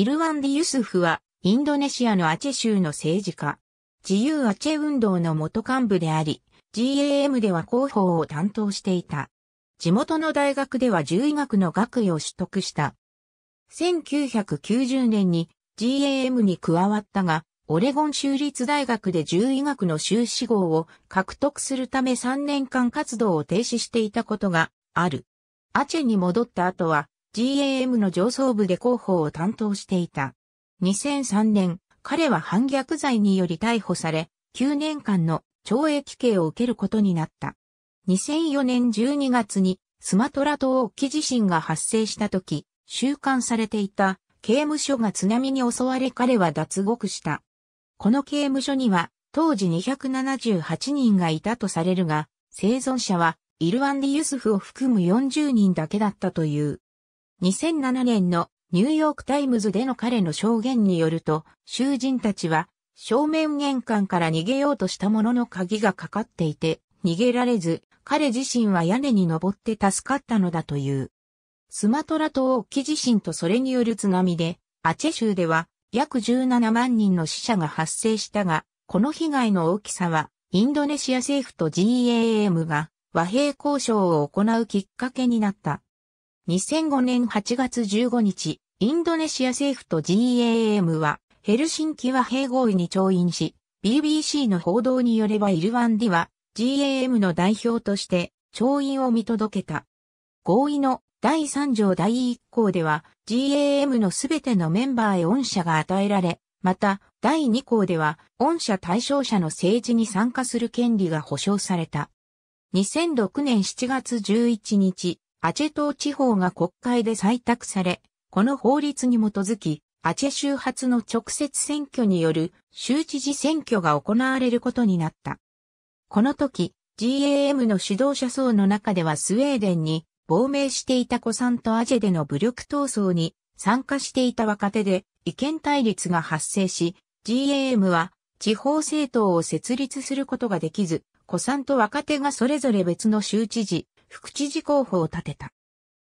イルワンディ・ユスフは、インドネシアのアチェ州の政治家。自由アチェ運動の元幹部であり、GAM では広報を担当していた。地元の大学では獣医学の学位を取得した。1990年に GAM に加わったが、オレゴン州立大学で獣医学の修士号を獲得するため3年間活動を停止していたことがある。アチェに戻った後は GAM の上層部で広報を担当していた。2003年、彼は反逆罪により逮捕され、9年間の懲役刑を受けることになった。2004年12月にスマトラ島沖地震が発生した時、収監されていた刑務所が津波に襲われ彼は脱獄した。この刑務所には当時278人がいたとされるが、生存者はイルワンディ・ユスフを含む40人だけだったという。2007年のニューヨークタイムズでの彼の証言によると、囚人たちは正面玄関から逃げようとしたものの鍵がかかっていて、逃げられず、彼自身は屋根に登って助かったのだという。スマトラ島沖地震とそれによる津波で、アチェ州では約17万人の死者が発生したが、この被害の大きさは、インドネシア政府と GAM が和平交渉を行うきっかけになった。2005年8月15日、インドネシア政府と GAM は、ヘルシンキ和平合意に調印し、BBC の報道によればイルワンディは GAM の代表として調印を見届けた。合意の第3条第1項では GAM のすべてのメンバーへ恩赦が与えられ、また第2項では恩赦対象者の政治に参加する権利が保障された。2006年7月11日、アチェ島地方が国会で採択され、この法律に基づき、アチェ州発の直接選挙による州知事選挙が行われることになった。この時、GAM の指導者層の中ではスウェーデンに亡命していた古参とアジェでの武力闘争に参加していた若手で意見対立が発生し、GAM は地方政党を設立することができず、古参と若手がそれぞれ別の州知事、副知事候補を立てた。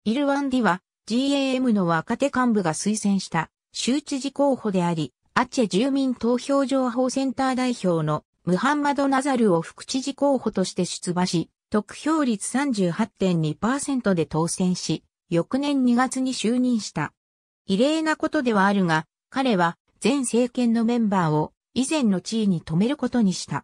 イルワンディは GAM の若手幹部が推薦した州知事候補であり、アチェ住民投票情報センター代表のムハンマド・ナザルを副知事候補として出馬し、得票率38.2%で当選し、翌年2月に就任した。異例なことではあるが、彼は前政権のメンバーを以前の地位に止めることにした。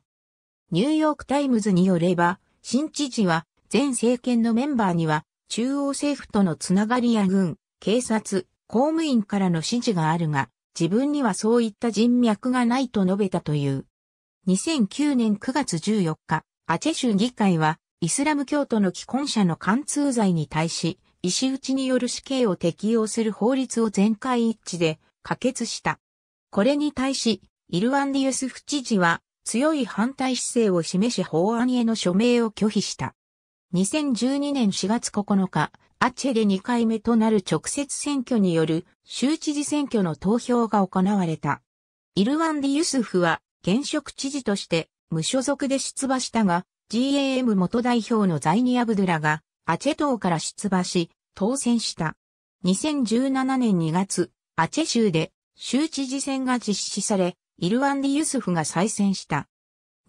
ニューヨークタイムズによれば、新知事は前政権のメンバーには、中央政府とのつながりや軍、警察、公務員からの指示があるが、自分にはそういった人脈がないと述べたという。2009年9月14日、アチェ州議会は、イスラム教徒の既婚者の貫通罪に対し、石打ちによる死刑を適用する法律を全会一致で可決した。これに対し、イルワンディユス府知事は、強い反対姿勢を示し法案への署名を拒否した。2012年4月9日、アチェで2回目となる直接選挙による州知事選挙の投票が行われた。イルワンディ・ユスフは現職知事として無所属で出馬したが、GAM 元代表のザイニ・アブドゥラがアチェ党から出馬し、当選した。2017年2月、アチェ州で州知事選が実施され、イルワンディ・ユスフが再選した。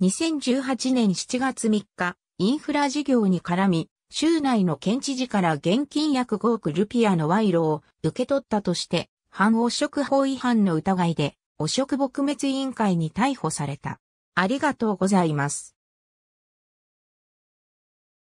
2018年7月3日、インフラ事業に絡み、州内の県知事から現金約5億ルピアの賄賂を受け取ったとして、反汚職法違反の疑いで、汚職撲滅委員会に逮捕された。ありがとうございます。